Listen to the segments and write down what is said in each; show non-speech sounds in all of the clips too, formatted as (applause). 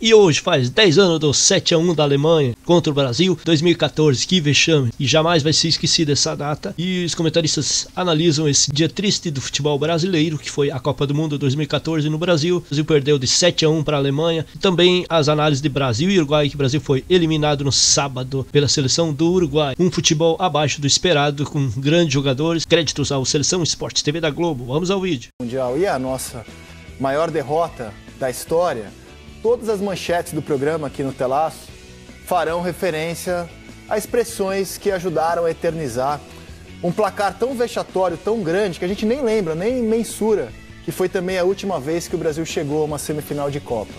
E hoje faz 10 anos do 7 a 1 da Alemanha contra o Brasil, 2014, que vexame. E jamais vai ser esquecida essa data. E os comentaristas analisam esse dia triste do futebol brasileiro, que foi a Copa do Mundo 2014 no Brasil. O Brasil perdeu de 7 a 1 para a Alemanha. também as análises de Brasil e Uruguai, que o Brasil foi eliminado no sábado pela seleção do Uruguai. Um futebol abaixo do esperado, com grandes jogadores. Créditos ao Seleção Esporte TV da Globo. Vamos ao vídeo. Mundial e a nossa maior derrota da história todas as manchetes do programa aqui no Telaço farão referência a expressões que ajudaram a eternizar um placar tão vexatório, tão grande, que a gente nem lembra, nem mensura, que foi também a última vez que o Brasil chegou a uma semifinal de Copa.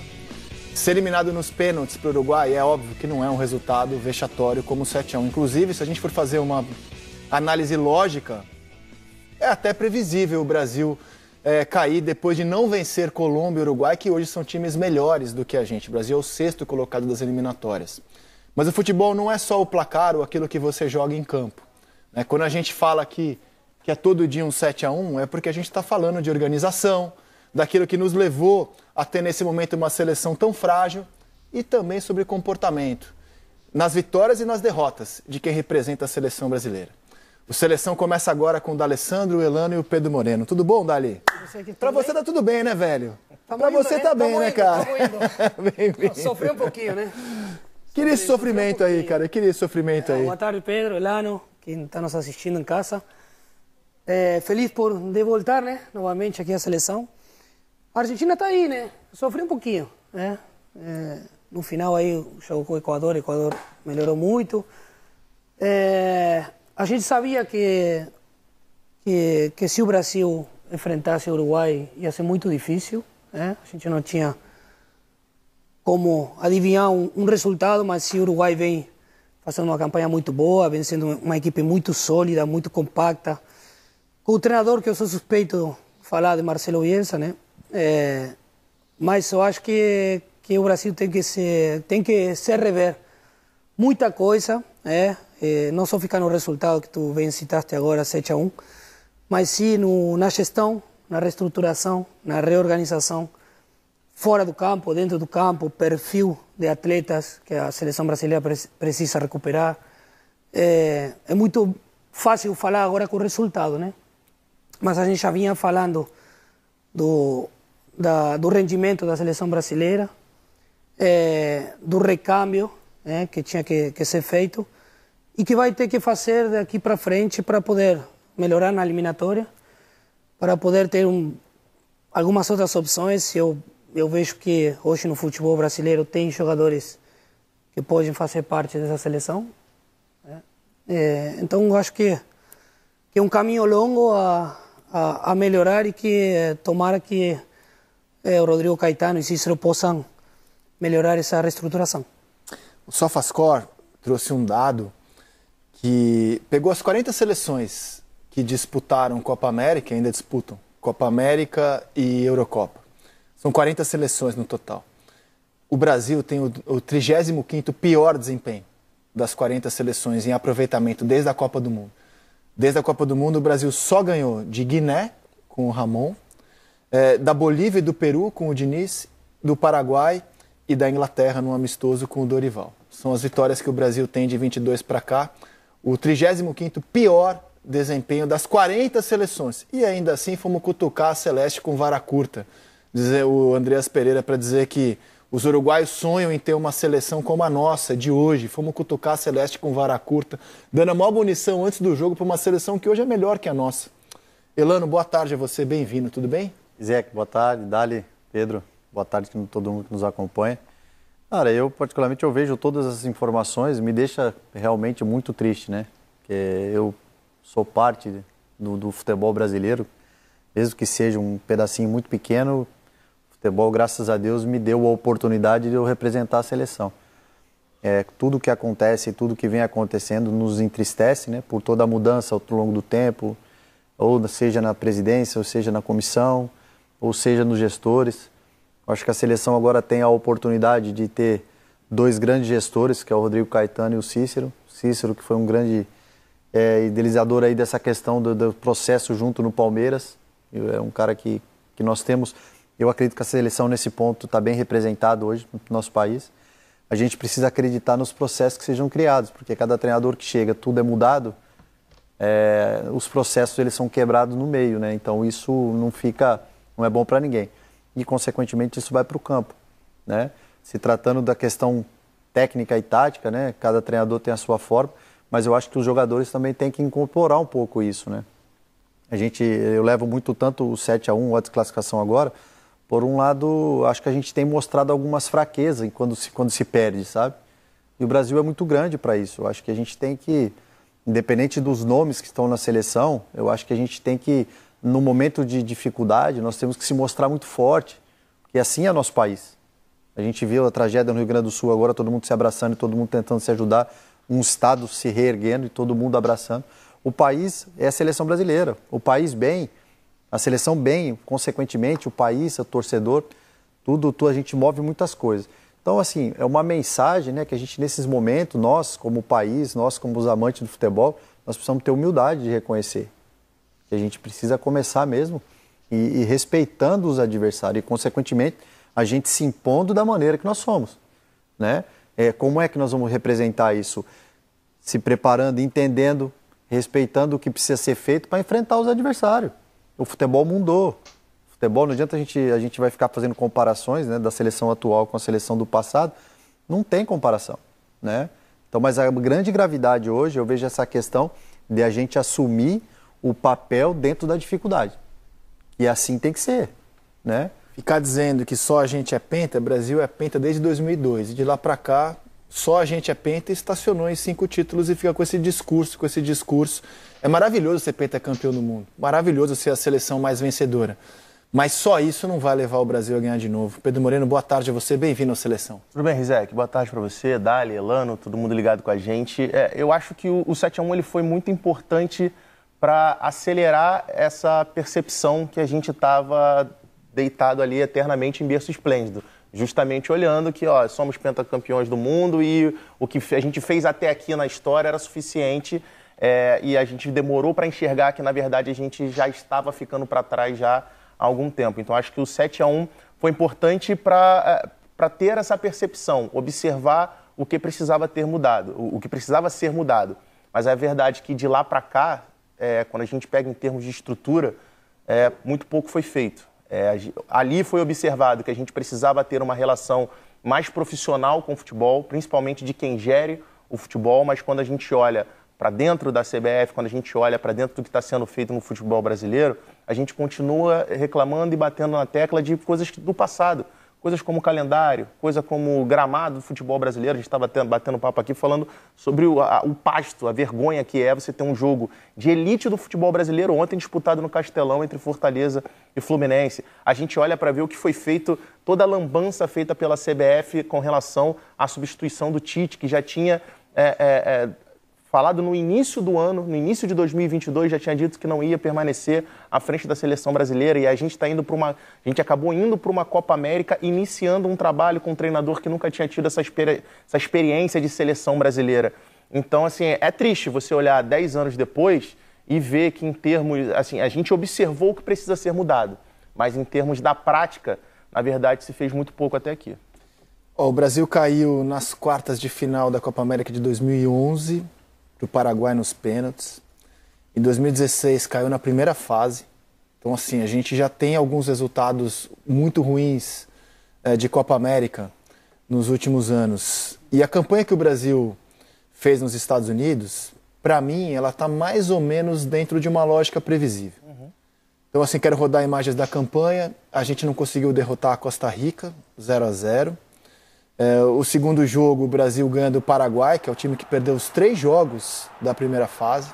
Ser eliminado nos pênaltis para o Uruguai é óbvio que não é um resultado vexatório como o 7x1. Inclusive, se a gente for fazer uma análise lógica, é até previsível o Brasil é, cair depois de não vencer Colômbia e Uruguai, que hoje são times melhores do que a gente. O Brasil é o sexto colocado das eliminatórias. Mas o futebol não é só o placar ou aquilo que você joga em campo. Né? Quando a gente fala que que é todo dia um 7 a 1 é porque a gente está falando de organização, daquilo que nos levou a ter nesse momento uma seleção tão frágil e também sobre comportamento, nas vitórias e nas derrotas de quem representa a seleção brasileira. O Seleção começa agora com o D'Alessandro, o Elano e o Pedro Moreno. Tudo bom, Dali? Para você tá tudo bem, né, velho? Tamo pra você né? tá bem, Tamo né, cara? Indo, (laughs) Sofri um pouquinho, né? Queria esse sofrimento um aí, cara. Queria esse sofrimento é, aí. Boa tarde, Pedro, Elano, quem está nos assistindo em casa. É, feliz por de voltar, né, novamente aqui à Seleção. A Argentina tá aí, né? Sofri um pouquinho, né? É, no final aí jogou com o Equador, o Equador melhorou muito. É, a gente sabia que, que, que se o Brasil enfrentasse o Uruguai ia ser muito difícil, né? a gente não tinha como adivinhar um, um resultado, mas se o Uruguai vem fazendo uma campanha muito boa, vem sendo uma equipe muito sólida, muito compacta, com o treinador que eu sou suspeito falar de Marcelo Bielsa, né? É, mas eu acho que que o Brasil tem que se tem que se rever muita coisa, né? eh, não só ficar no resultado que tu bem citaste agora, 7 a 1, mas sim no, na gestão, na reestruturação, na reorganização, fora do campo, dentro do campo, perfil de atletas que a seleção brasileira precisa recuperar. É, é muito fácil falar agora com o resultado, né? Mas a gente já vinha falando do, da, do rendimento da seleção brasileira, é, do recâmbio né, que tinha que, que ser feito e que vai ter que fazer daqui para frente para poder melhorar na eliminatória, para poder ter um, algumas outras opções. Eu, eu vejo que hoje no futebol brasileiro tem jogadores que podem fazer parte dessa seleção. É, ¿eh? eh, então, eu acho que, que é um caminho longo a, a, a melhorar e que eh, tomara que é, o Rodrigo Caetano e Cícero possam melhorar essa reestruturação. O sofascor trouxe um dado que pegou as 40 seleções que disputaram Copa América, ainda disputam Copa América e Eurocopa. São 40 seleções no total. O Brasil tem o, 35º pior desempenho das 40 seleções em aproveitamento desde a Copa do Mundo. Desde a Copa do Mundo, o Brasil só ganhou de Guiné, com o Ramon, é, da Bolívia e do Peru, com o Diniz, do Paraguai e da Inglaterra, num amistoso com o Dorival. São as vitórias que o Brasil tem de 22 para cá o 35º pior desempenho das 40 seleções. E ainda assim fomos cutucar a Celeste com vara curta. Dizer o Andreas Pereira para dizer que os uruguaios sonham em ter uma seleção como a nossa, de hoje. Fomos cutucar a Celeste com vara curta, dando a maior munição antes do jogo para uma seleção que hoje é melhor que a nossa. Elano, boa tarde a você, bem-vindo, tudo bem? Zé, boa tarde. Dali, Pedro, boa tarde a todo mundo que nos acompanha. Cara, eu particularmente eu vejo todas essas informações, me deixa realmente muito triste, né? eu sou parte do, do futebol brasileiro, mesmo que seja um pedacinho muito pequeno, o futebol, graças a Deus, me deu a oportunidade de eu representar a seleção. É, tudo que acontece, tudo que vem acontecendo nos entristece, né? Por toda a mudança ao longo do tempo, ou seja na presidência, ou seja na comissão, ou seja nos gestores. Acho que a seleção agora tem a oportunidade de ter dois grandes gestores, que é o Rodrigo Caetano e o Cícero. Cícero, que foi um grande é, idealizador aí dessa questão do, do, processo junto no Palmeiras. É um cara que, que nós temos. Eu acredito que a seleção nesse ponto está bem representada hoje no nosso país. A gente precisa acreditar nos processos que sejam criados, porque cada treinador que chega, tudo é mudado. É, os processos eles são quebrados no meio, né? Então isso não fica, não é bom para ninguém e, consequentemente, isso vai para o campo. Né? Se tratando da questão técnica e tática, né? cada treinador tem a sua forma, mas eu acho que os jogadores também têm que incorporar um pouco isso. Né? A gente, eu levo muito tanto o 7 a 1 a desclassificação agora. Por um lado, acho que a gente tem mostrado algumas fraquezas quando se, quando se perde, sabe? E o Brasil é muito grande para isso. Eu acho que a gente tem que, independente dos nomes que estão na seleção, eu acho que a gente tem que no momento de dificuldade, nós temos que se mostrar muito forte, porque assim é nosso país. A gente viu a tragédia no Rio Grande do Sul agora, todo mundo se abraçando e todo mundo tentando se ajudar, um Estado se reerguendo e todo mundo abraçando. O país é a seleção brasileira, o país bem, a seleção bem, consequentemente, o país, o torcedor, tudo, tudo a gente move muitas coisas. Então, assim, é uma mensagem né, que a gente, nesses momentos, nós, como país, nós, como os amantes do futebol, nós precisamos ter humildade de reconhecer que a gente precisa começar mesmo e, e respeitando os adversários e, consequentemente, a gente se impondo da maneira que nós somos. Né? É, como é que nós vamos representar isso? Se preparando, entendendo, respeitando o que precisa ser feito para enfrentar os adversários. O futebol mudou. O futebol, não adianta a gente, a gente vai ficar fazendo comparações né, da seleção atual com a seleção do passado. Não tem comparação. Né? Então, mas a grande gravidade hoje, eu vejo essa questão de a gente assumir o papel dentro da dificuldade. E assim tem que ser, né? Ficar dizendo que só a gente é penta, Brasil é penta desde 2002. E de lá para cá, só a gente é penta estacionou em cinco títulos e fica com esse discurso, com esse discurso. É maravilhoso ser penta campeão do mundo, maravilhoso ser a seleção mais vencedora. Mas só isso não vai levar o Brasil a ganhar de novo. Pedro Moreno, boa tarde a você, bem-vindo à seleção. Tudo bem, Rizek? Boa tarde para você, Dali, Elano, todo mundo ligado com a gente. É, eu acho que o, o 7x1 ele foi muito importante para acelerar essa percepção que a gente estava deitado ali eternamente em berço esplêndido. Justamente olhando que ó, somos pentacampeões do mundo e o que a gente fez até aqui na história era suficiente é, e a gente demorou para enxergar que, na verdade, a gente já estava ficando para trás já há algum tempo. Então, acho que o 7 a 1 foi importante para é, ter essa percepção, observar o que precisava ter mudado, o, o que precisava ser mudado. Mas é verdade que de lá para cá, é, quando a gente pega em termos de estrutura, é, muito pouco foi feito. É, ali foi observado que a gente precisava ter uma relação mais profissional com o futebol, principalmente de quem gere o futebol, mas quando a gente olha para dentro da CBF, quando a gente olha para dentro do que está sendo feito no futebol brasileiro, a gente continua reclamando e batendo na tecla de coisas do passado coisas como calendário, coisa como gramado do futebol brasileiro. A gente estava batendo papo aqui falando sobre o, a, o, pasto, a vergonha que é você ter um jogo de elite do futebol brasileiro ontem disputado no Castelão entre Fortaleza e Fluminense. A gente olha para ver o que foi feito, toda a lambança feita pela CBF com relação à substituição do Tite, que já tinha é, é, é falado no início do ano, no início de 2022, já tinha dito que não ia permanecer à frente da seleção brasileira e a gente está indo para uma, a gente acabou indo para uma Copa América, iniciando um trabalho com um treinador que nunca tinha tido essa, experi essa experiência de seleção brasileira. Então, assim, é, é triste você olhar 10 anos depois e ver que em termos, assim, a gente observou o que precisa ser mudado, mas em termos da prática, na verdade, se fez muito pouco até aqui. O Brasil caiu nas quartas de final da Copa América de 2011, para o Paraguai nos pênaltis. Em 2016 caiu na primeira fase. Então, assim, a gente já tem alguns resultados muito ruins é, de Copa América nos últimos anos. E a campanha que o Brasil fez nos Estados Unidos, para mim, ela está mais ou menos dentro de uma lógica previsível. Então, assim, quero rodar imagens da campanha. A gente não conseguiu derrotar a Costa Rica, 0 a 0 é, o segundo jogo, o Brasil ganha do Paraguai, que é o time que perdeu os três jogos da primeira fase.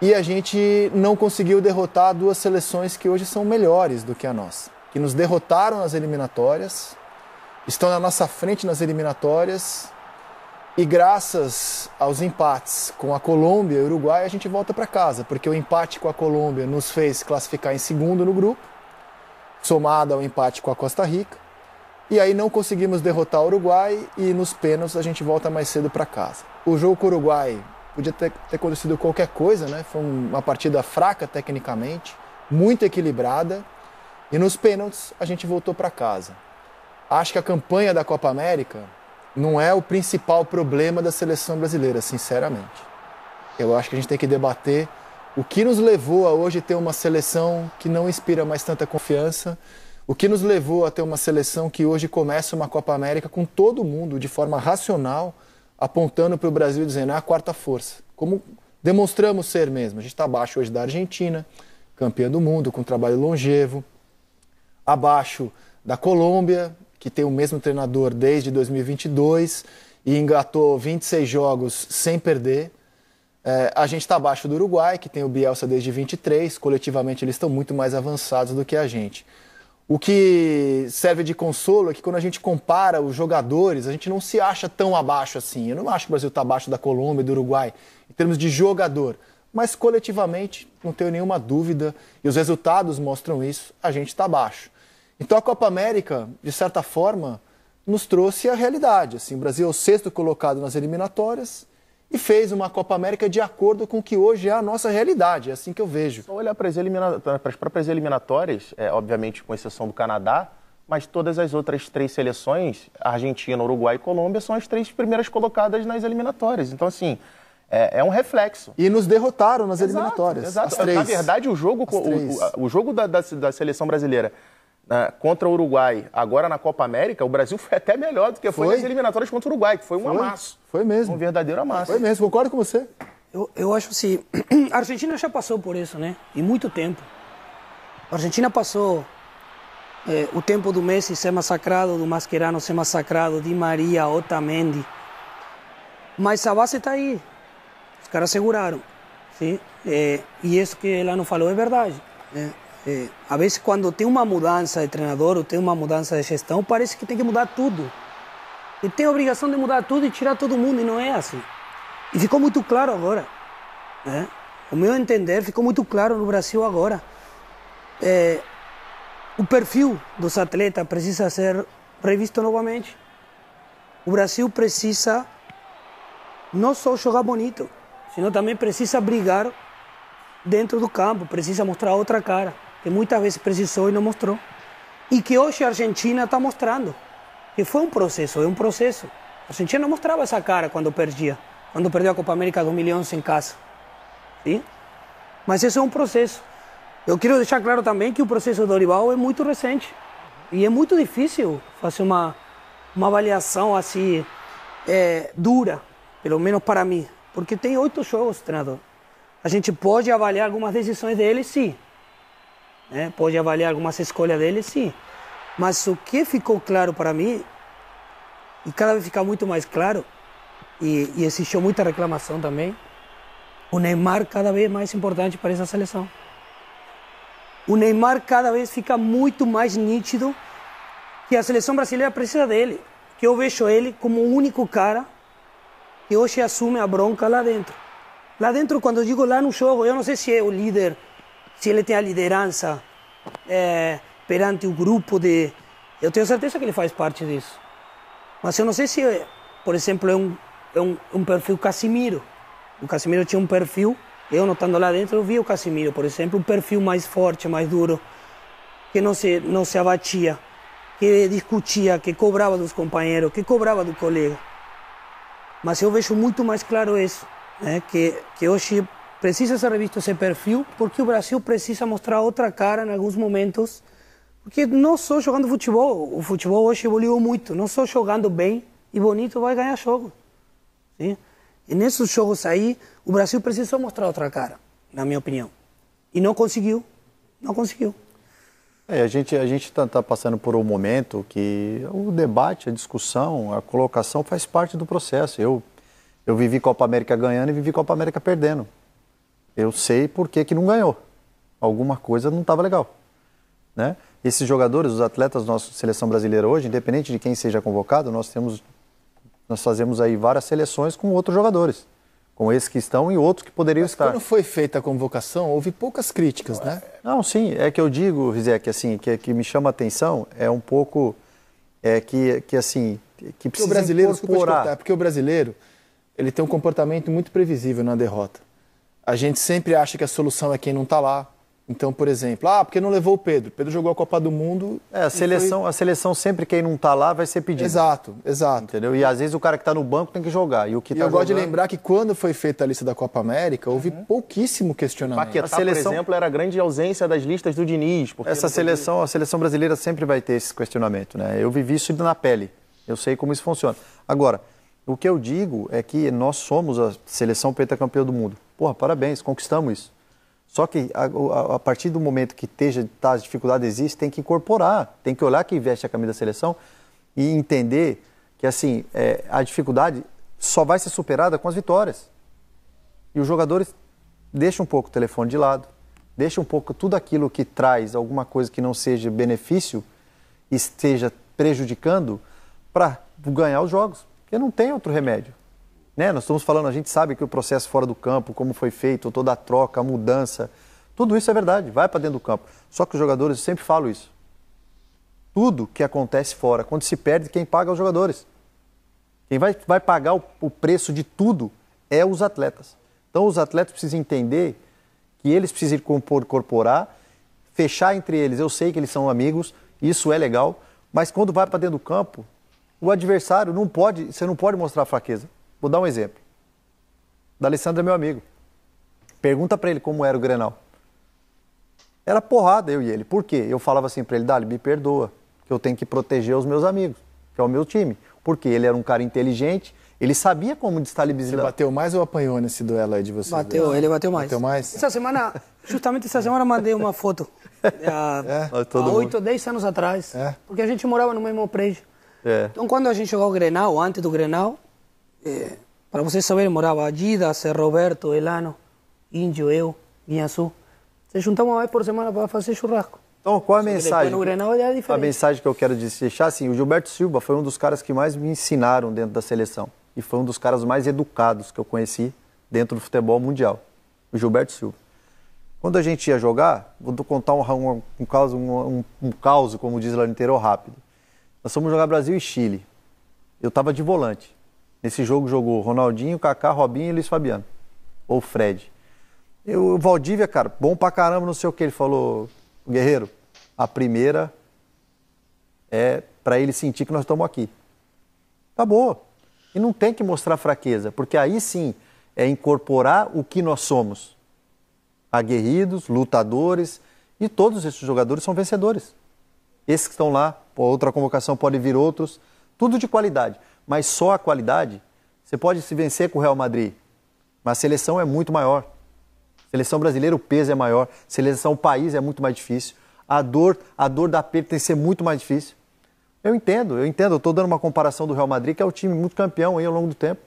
E a gente não conseguiu derrotar duas seleções que hoje são melhores do que a nossa, que nos derrotaram nas eliminatórias, estão na nossa frente nas eliminatórias. E graças aos empates com a Colômbia e o Uruguai, a gente volta para casa, porque o empate com a Colômbia nos fez classificar em segundo no grupo, somado ao empate com a Costa Rica. E aí não conseguimos derrotar o Uruguai e nos pênaltis a gente volta mais cedo para casa. O jogo com o Uruguai podia ter, ter acontecido qualquer coisa, né? Foi uma partida fraca tecnicamente, muito equilibrada. E nos pênaltis a gente voltou para casa. Acho que a campanha da Copa América não é o principal problema da seleção brasileira, sinceramente. Eu acho que a gente tem que debater o que nos levou a hoje ter uma seleção que não inspira mais tanta confiança o que nos levou a ter uma seleção que hoje começa uma Copa América com todo mundo, de forma racional, apontando para o Brasil dizendo, a ah, quarta força. Como demonstramos ser mesmo. A gente está abaixo hoje da Argentina, campeã do mundo, com trabalho longevo. Abaixo da Colômbia, que tem o mesmo treinador desde 2022 e engatou 26 jogos sem perder. É, a gente está abaixo do Uruguai, que tem o Bielsa desde 23. Coletivamente, eles estão muito mais avançados do que a gente. O que serve de consolo é que quando a gente compara os jogadores, a gente não se acha tão abaixo assim. Eu não acho que o Brasil está abaixo da Colômbia e do Uruguai em termos de jogador. Mas coletivamente, não tenho nenhuma dúvida, e os resultados mostram isso, a gente está abaixo. Então a Copa América, de certa forma, nos trouxe a realidade. Assim, o Brasil é o sexto colocado nas eliminatórias, e fez uma Copa América de acordo com o que hoje é a nossa realidade, é assim que eu vejo. Só olhar para as, elimina... para as próprias eliminatórias, é, obviamente com exceção do Canadá, mas todas as outras três seleções, Argentina, Uruguai e Colômbia, são as três primeiras colocadas nas eliminatórias. Então, assim, é, é um reflexo. E nos derrotaram nas exato, eliminatórias. Exato. As três. Na verdade, o jogo, o, o, o, jogo da, da, da seleção brasileira contra o Uruguai, agora na Copa América, o Brasil foi até melhor do que foi, foi nas eliminatórias contra o Uruguai, que foi um foi. amasso. Foi mesmo. Um verdadeiro amasso. Foi mesmo, concordo com você. Eu, eu acho assim, (clears throat) a Argentina já passou por isso, né? E muito tempo. A Argentina passou é, o tempo do Messi ser massacrado, do Mascherano ser massacrado, de Maria, Otamendi. Mas a base está aí. Os caras seguraram. Sim? É, e isso que ela não falou é verdade. Né? É, eh, às vezes, quando tem uma mudança de treinador ou tem uma mudança de gestão, parece que tem que mudar tudo. E tem a obrigação de mudar tudo e tirar todo mundo, e não é assim. E ficou muito claro agora. Né? ¿eh? O meu entender ficou muito claro no Brasil agora. É, eh, o perfil dos atletas precisa ser revisto novamente. O Brasil precisa não só jogar bonito, senão também precisa brigar dentro do campo, precisa mostrar outra cara que muitas vezes precisou e não mostrou, e que hoje a Argentina está mostrando. E foi um processo, é um processo. A Argentina não mostrava essa cara quando perdia, quando perdeu a Copa América 2011 em casa. Sim? Mas esse é um processo. Eu quero deixar claro também que o processo do Dorival é muito recente. E é muito difícil fazer uma, uma avaliação assim é, dura, pelo menos para mim, porque tem oito jogos, treinador. A gente pode avaliar algumas decisões dele, sim, né? Pode avaliar algumas escolhas dele, sim. Mas o que ficou claro para mim, e cada vez fica muito mais claro, e, e existiu muita reclamação também, o Neymar cada vez mais importante para essa seleção. O Neymar cada vez fica muito mais nítido que a seleção brasileira precisa dele. Que eu vejo ele como o único cara que hoje assume a bronca lá dentro. Lá dentro, quando eu digo lá no jogo, eu não sei se é o líder se ele tem a liderança é, perante o grupo de. Eu tenho certeza que ele faz parte disso. Mas eu não sei se, por exemplo, é um, é um, um perfil Casimiro. O Casimiro tinha um perfil, eu notando lá dentro, eu vi o Casimiro, por exemplo, um perfil mais forte, mais duro, que não se, não se abatia, que discutia, que cobrava dos companheiros, que cobrava do colega. Mas eu vejo muito mais claro isso, né? que, que hoje precisa ser revisto esse perfil, porque o Brasil precisa mostrar outra cara em alguns momentos. Porque não só jogando futebol, o futebol hoje evoluiu muito, não só jogando bem e bonito vai ganhar jogo. Sim? E nesses jogos aí, o Brasil precisou mostrar outra cara, na minha opinião. E não conseguiu, não conseguiu. É, a gente a gente está tá passando por um momento que o debate, a discussão, a colocação faz parte do processo. Eu eu vivi Copa América ganhando e vivi Copa América perdendo eu sei por que, que não ganhou. Alguma coisa não estava legal. Né? Esses jogadores, os atletas da nossa seleção brasileira hoje, independente de quem seja convocado, nós temos nós fazemos aí várias seleções com outros jogadores, com esses que estão e outros que poderiam Mas estar. Quando foi feita a convocação, houve poucas críticas, né? Não, sim, é que eu digo, Rizek, assim, que é que me chama a atenção é um pouco é que que assim, que precisa porque o brasileiro, incorporar... contar, porque o brasileiro, ele tem um comportamento muito previsível na derrota. A gente sempre acha que a solução é quem não está lá. Então, por exemplo, ah, porque não levou o Pedro? Pedro jogou a Copa do Mundo. É, a seleção, foi... a seleção sempre quem não está lá vai ser pedido. Exato, exato. Entendeu? E às vezes o cara que está no banco tem que jogar. E o que e tá eu jogando... gosto de lembrar que quando foi feita a lista da Copa América, houve uhum. pouquíssimo questionamento. Paquetá, a seleção... por exemplo, era a grande ausência das listas do Diniz. Essa seleção, a seleção brasileira sempre vai ter esse questionamento, né? Eu vivi isso na pele. Eu sei como isso funciona. Agora, o que eu digo é que nós somos a seleção pentacampeã do mundo porra, parabéns, conquistamos isso. Só que a, a, a partir do momento que esteja, tá, as dificuldades existem, tem que incorporar, tem que olhar quem veste a camisa da seleção e entender que assim é, a dificuldade só vai ser superada com as vitórias. E os jogadores deixam um pouco o telefone de lado, deixam um pouco tudo aquilo que traz alguma coisa que não seja benefício, esteja prejudicando, para ganhar os jogos. Porque não tem outro remédio. Né? Nós estamos falando, a gente sabe que o processo fora do campo, como foi feito, toda a troca, a mudança, tudo isso é verdade, vai para dentro do campo. Só que os jogadores, eu sempre falo isso. Tudo que acontece fora, quando se perde, quem paga é os jogadores. Quem vai, vai pagar o, o preço de tudo é os atletas. Então os atletas precisam entender que eles precisam incorporar, fechar entre eles. Eu sei que eles são amigos, isso é legal, mas quando vai para dentro do campo, o adversário não pode, você não pode mostrar fraqueza. Vou dar um exemplo. Da Alessandra é meu amigo. Pergunta para ele como era o Grenal. Era porrada eu e ele. Por quê? Eu falava assim para ele, Dali, me perdoa, que eu tenho que proteger os meus amigos, que é o meu time. Porque ele era um cara inteligente, ele sabia como destabilizar. Ele bateu mais ou apanhou nesse duelo aí de vocês? Bateu, dois? ele bateu mais. Bateu mais? Essa semana, justamente essa semana, mandei uma foto. (laughs) É, é? Há oito, dez anos atrás. É. Porque a gente morava no mesmo prédio. É. Então, quando a gente jogou o Grenal, antes do Grenal, eh, para vocês saberem, morava Dida, Ser Roberto, Elano, Índio, eu, Guinhaçu. Se juntamos uma vez por semana para fazer churrasco. Então, qual a mensagem? É a mensagem que eu quero deixar, assim, o Gilberto Silva foi um dos caras que mais me ensinaram dentro da seleção. E foi um dos caras mais educados que eu conheci dentro do futebol mundial. O Gilberto Silva. Quando a gente ia jogar, vou contar um, um, um caso, um, um, caos, como diz lá no interior, rápido. Nós fomos jogar Brasil e Chile. Eu estava de volante. Nesse jogo jogou Ronaldinho, Kaká, Robinho e Luiz Fabiano. Ou Fred. Eu, o Valdívia, cara, bom pra caramba, não sei o que. Ele falou, Guerreiro, a primeira é para ele sentir que nós estamos aqui. tá boa. E não tem que mostrar fraqueza, porque aí sim é incorporar o que nós somos. Aguerridos, lutadores, e todos esses jogadores são vencedores. Esses que estão lá, outra convocação pode vir outros, tudo de qualidade mas só a qualidade. Você pode se vencer com o Real Madrid, mas a seleção é muito maior. A seleção brasileira, o peso é maior. A seleção, o país é muito mais difícil. A dor, a dor da perda tem que ser muito mais difícil. Eu entendo, eu entendo. Eu estou dando uma comparação do Real Madrid, que é um time muito campeão aí ao longo do tempo.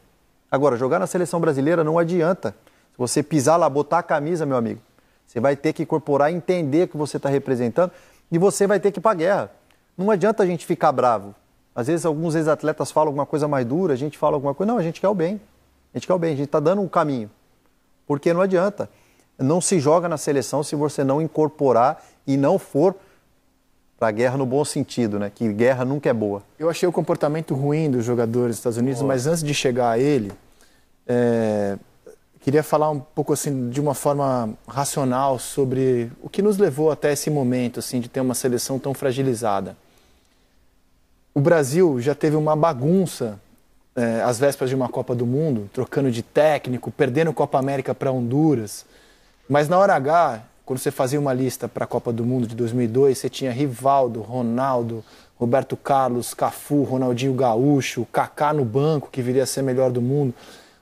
Agora, jogar na seleção brasileira não adianta. Se você pisar lá, botar a camisa, meu amigo, você vai ter que incorporar, entender que você está representando e você vai ter que ir para a guerra. Não adianta a gente ficar bravo. Às vezes alguns ex-atletas falam alguma coisa mais dura, a gente fala alguma coisa. Não, a gente quer o bem. A gente quer o bem, a gente está dando um caminho. Porque não adianta. Não se joga na seleção se você não incorporar e não for para a guerra no bom sentido, né? Que guerra nunca é boa. Eu achei o comportamento ruim dos jogadores dos Estados Unidos, oh. mas antes de chegar a ele, é... queria falar um pouco assim de uma forma racional sobre o que nos levou até esse momento, assim, de ter uma seleção tão fragilizada o Brasil já teve uma bagunça é, às vésperas de uma Copa do Mundo, trocando de técnico, perdendo Copa América para Honduras. Mas na hora H, quando você fazia uma lista para a Copa do Mundo de 2002, você tinha Rivaldo, Ronaldo, Roberto Carlos, Cafu, Ronaldinho Gaúcho, Kaká no banco, que viria a ser melhor do mundo.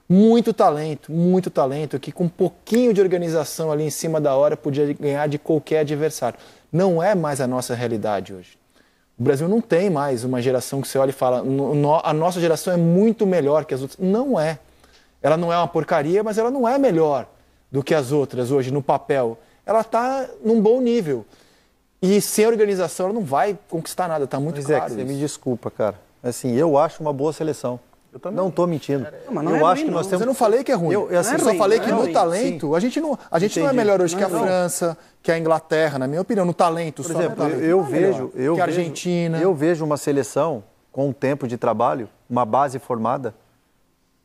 Muito talento, muito talento, que com um pouquinho de organização ali em cima da hora podia ganhar de qualquer adversário. Não é mais a nossa realidade hoje. O Brasil não tem mais uma geração que você olha e fala, a nossa geração é muito melhor que as outras. Não é. Ela não é uma porcaria, mas ela não é melhor do que as outras hoje no papel. Ela está num bom nível. E sem organização ela não vai conquistar nada, está muito mas é claro. É, você me desculpa, cara. Assim, eu acho uma boa seleção. Também... Não estou mentindo. Não, não eu é acho ruim, que nós temos. Eu não falei que é ruim. Eu, eu assim, é só ruim, falei que é no talento, Sim. a gente não, a gente não é melhor hoje que a é França, que a Inglaterra, na minha opinião, no talento. Por só exemplo, talento. eu, é vejo, eu que a Argentina. Eu vejo uma seleção com um tempo de trabalho, uma base formada,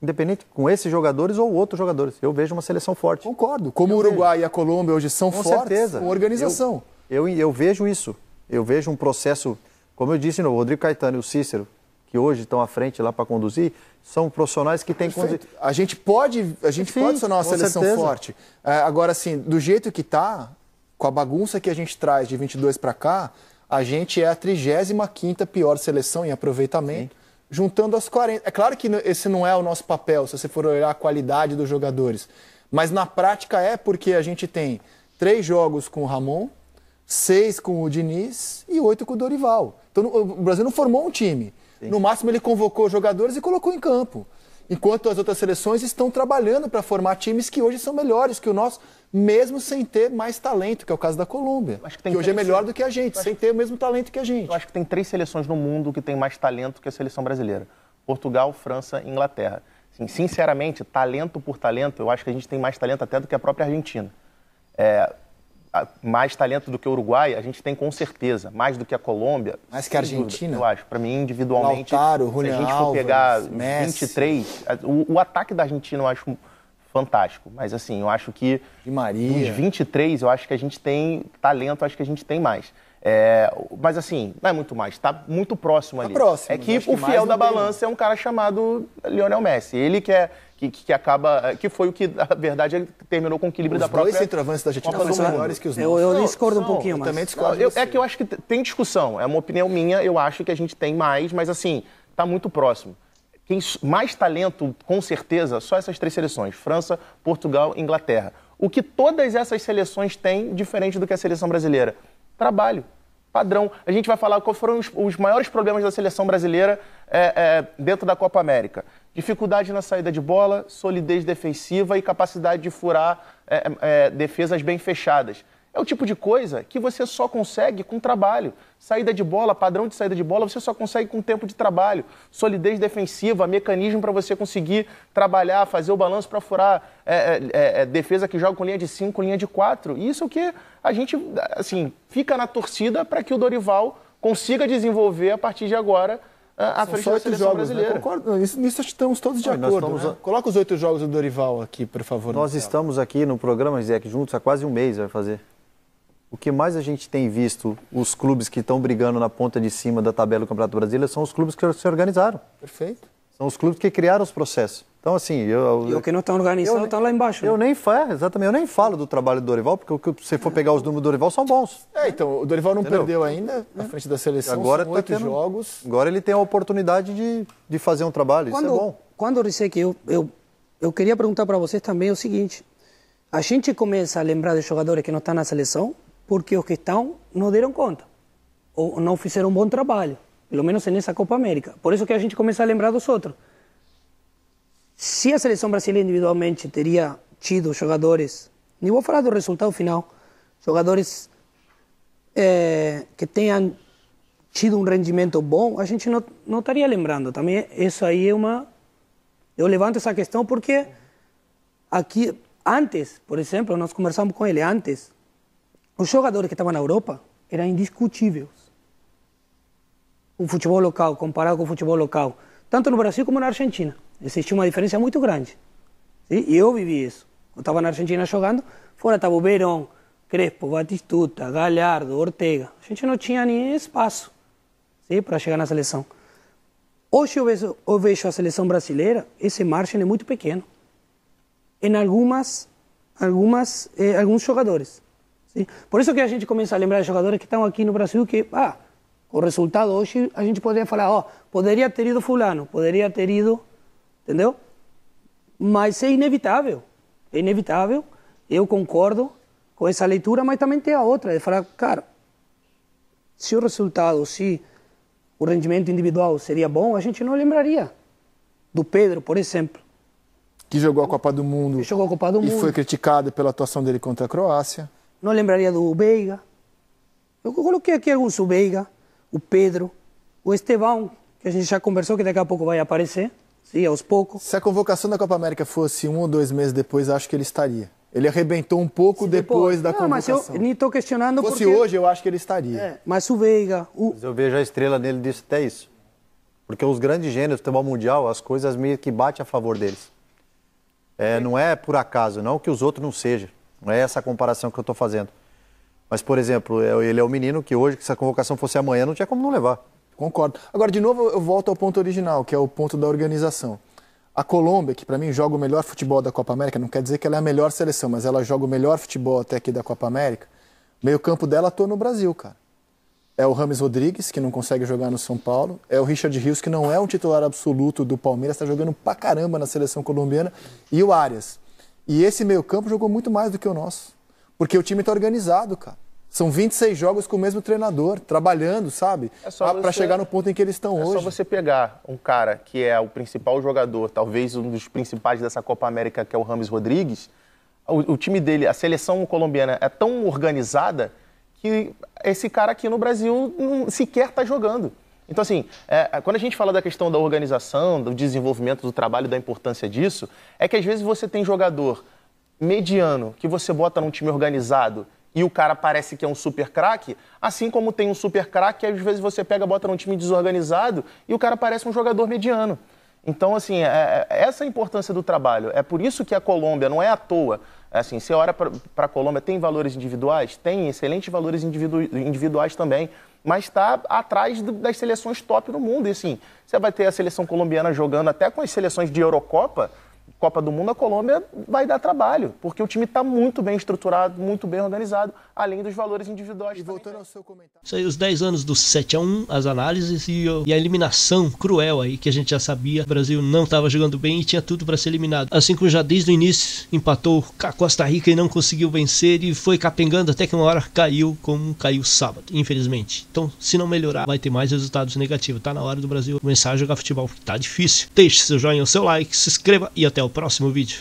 independente com esses jogadores ou outros jogadores. Eu vejo uma seleção forte. Concordo. Como o Uruguai vejo. e a Colômbia hoje são com fortes, certeza. com organização. Eu, eu, eu vejo isso. Eu vejo um processo, como eu disse no Rodrigo Caetano e o Cícero, que hoje estão à frente lá para conduzir, são profissionais que têm Perfeito. A gente pode, a gente pode ser uma seleção certeza. forte. É, agora, assim, do jeito que está, com a bagunça que a gente traz de 22 para cá, a gente é a 35 pior seleção em aproveitamento. Sim. Juntando as 40. É claro que esse não é o nosso papel, se você for olhar a qualidade dos jogadores. Mas na prática é porque a gente tem três jogos com o Ramon, seis com o Diniz e oito com o Dorival. Então o Brasil não formou um time. No máximo, ele convocou jogadores e colocou em campo. Enquanto as outras seleções estão trabalhando para formar times que hoje são melhores que o nosso, mesmo sem ter mais talento, que é o caso da Colômbia. Acho que, que hoje é melhor do que a gente, acho... sem ter o mesmo talento que a gente. Eu acho que tem três seleções no mundo que têm mais talento que a seleção brasileira: Portugal, França e Inglaterra. Assim, sinceramente, talento por talento, eu acho que a gente tem mais talento até do que a própria Argentina. É, mais talento do que o Uruguai, a gente tem com certeza, mais do que a Colômbia. Mais que a Argentina? Dúvida, eu acho, para mim individualmente. Lautaro, Julian se a gente for Alves, pegar Messi. 23, o, o, ataque da Argentina eu acho fantástico, mas assim, eu acho que De Maria. dos 23, eu acho que a gente tem talento, acho que a gente tem mais. É, mas assim, não é muito mais, tá muito próximo tá ali. próximo, é que o que fiel da balança é um cara chamado Lionel Messi. Ele que é que, que acaba. Eh, que foi o que, na verdade, terminou com o equilíbrio os da própria. Os dois centroavantes da Argentina são melhores que os nossos. Eu, eu discordo um pouquinho, mas. Eu também discordo. Eu, é que eu acho que tem discussão, é uma opinião minha, eu acho que a gente tem mais, mas assim, está muito próximo. Quem mais talento, com certeza, só essas três seleções: França, Portugal e Inglaterra. O que todas essas seleções têm, diferente do que a seleção brasileira? Trabalho padrão. A gente vai falar quais foram os, os maiores problemas da seleção brasileira é, é, dentro da Copa América. Dificuldade na saída de bola, solidez defensiva e capacidade de furar é, é, é, defesas bem fechadas. É o tipo de coisa que você só consegue com trabalho. Saída de bola, padrão de saída de bola, você só consegue com tempo de trabalho. Solidez defensiva, mecanismo para você conseguir trabalhar, fazer o balanço para furar é, é, é, é, defesa que joga com linha de 5, linha de 4. Isso é o que a gente, assim, fica na torcida para que o Dorival consiga desenvolver a partir de agora à São frente da seleção jogos, né? brasileira. Né? Concordo, nisso, nisso estamos todos de acordo. Estamos, né? Coloca os oito jogos do Dorival aqui, por favor. Nós estamos tela. aqui no programa, Zé, juntos há quase um mês, vai fazer. O que mais a gente tem visto, os clubes que estão brigando na ponta de cima da tabela do Campeonato Brasileiro, são os clubes que se organizaram. Perfeito. São os clubes que criaram os processos. Então, assim, eu. E o que não está organizado está lá embaixo. Eu né? nem falo, exatamente, eu nem falo do trabalho do Dorival, porque se for pegar os números do Dorival, são bons. É, então, o Dorival não Entendeu? perdeu ainda na frente da seleção. Agora são tá tendo, jogos. Agora ele tem a oportunidade de, de fazer um trabalho. Quando, Isso é bom. Quando eu disse que eu, eu, eu queria perguntar para vocês também o seguinte: a gente começa a lembrar de jogadores que não estão tá na seleção porque os que estão não deram conta ou não fizeram um bom trabalho, pelo menos nessa Copa América. Por isso que a gente começa a lembrar dos outros. Se a seleção brasileira individualmente teria tido jogadores, nem vou falar do resultado final, jogadores é, eh, que tenham tido um rendimento bom, a gente não, não estaria lembrando. Também isso aí é uma. Eu levanto essa questão porque aqui, antes, por exemplo, nós conversamos com ele antes, os jogadores que estavam na Europa eram indiscutíveis. O futebol local, comparado com o futebol local, tanto no Brasil como na Argentina. Existia uma diferença muito grande. E eu vivi isso. Eu estava na Argentina jogando, fora estava o Verón, Crespo, Batistuta, Galhardo, Ortega. A gente não tinha nem espaço para chegar na seleção. Hoje eu vejo, eu vejo, a seleção brasileira, esse margem é muito pequeno. Em algumas, algumas, eh, alguns jogadores. Sim? Por isso que a gente começa a lembrar de jogadores que estão aqui no Brasil que, ah, o resultado hoje a gente poderia falar, ó, oh, poderia ter ido fulano, poderia ter ido entendeu? Mas é inevitável, é inevitável. Eu concordo com essa leitura, mas também tem a outra, de falar, cara, se o resultado, se o rendimento individual seria bom, a gente não lembraria. Do Pedro, por exemplo. Que jogou a Copa do Mundo. jogou a Copa do e Mundo. E foi criticado pela atuação dele contra a Croácia. Não lembraria do Veiga. Eu coloquei aqui alguns, o Veiga, o Pedro, o Estevão, que a gente já conversou, que daqui a pouco vai aparecer e aos poucos. Se a convocação da Copa América fosse um ou dois meses depois, acho que ele estaria. Ele arrebentou um pouco depois, depois, da não, convocação. Mas eu nem estou questionando Se fosse porque... hoje, eu acho que ele estaria. É, mas o Veiga... O... Mas eu vejo a estrela dele disse até isso. Porque os grandes gênios do futebol mundial, as coisas meio que batem a favor deles. É, é. não é por acaso, não que os outros não sejam. Não é essa a comparação que eu estou fazendo. Mas, por exemplo, é, ele é o menino que hoje, que se a convocação fosse amanhã, não tinha como não levar. Concordo. Agora, de novo, eu volto ao ponto original, que é o ponto da organização. A Colômbia, que para mim joga o melhor futebol da Copa América, não quer dizer que ela é a melhor seleção, mas ela joga o melhor futebol até aqui da Copa América. Meio campo dela atua no Brasil, cara. É o Rames Rodrigues, que não consegue jogar no São Paulo. É o Richard Rios, que não é um titular absoluto do Palmeiras, está jogando pra caramba na seleção colombiana. E o Arias. E esse meio campo jogou muito mais do que o nosso. Porque o time está organizado, cara. São 26 jogos com o mesmo treinador, trabalhando, sabe? É ah, para chegar no ponto em que eles estão é hoje. É só você pegar um cara que é o principal jogador, talvez um dos principais dessa Copa América, que é o Rames Rodrigues. O, o time dele, a seleção colombiana, é tão organizada que esse cara aqui no Brasil não, sequer está jogando. Então, assim, é, é, quando a gente fala da questão da organização, do desenvolvimento do trabalho, da importância disso, é que às vezes você tem jogador mediano que você bota num time organizado e o cara parece que é um super craque, assim como tem um super craque, às vezes você pega, bota num time desorganizado e o cara parece um jogador mediano. Então, assim, é, é essa é a importância do trabalho. É por isso que a Colômbia não é à toa. É assim, você olha para a Colômbia, tem valores individuais? Tem excelentes valores individu, individuais também, mas está atrás do, das seleções top do mundo. E, assim, você vai ter a seleção colombiana jogando até com as seleções de Eurocopa, Copa do Mundo, a Colômbia vai dar trabalho, porque o time está muito bem estruturado, muito bem organizado, além dos valores individuais. E voltando ao seu comentário. Isso aí, os 10 anos do 7 a 1 as análises e, e a eliminação cruel aí, que a gente já sabia. O Brasil não estava jogando bem e tinha tudo para ser eliminado. Assim como já desde o início empatou com a Costa Rica e não conseguiu vencer e foi capengando até que uma hora caiu, como caiu sábado, infelizmente. Então, se não melhorar, vai ter mais resultados negativos. Tá na hora do Brasil começar a jogar futebol, porque tá difícil. Deixe seu joinha, o seu like, se inscreva e até o próximo vídeo.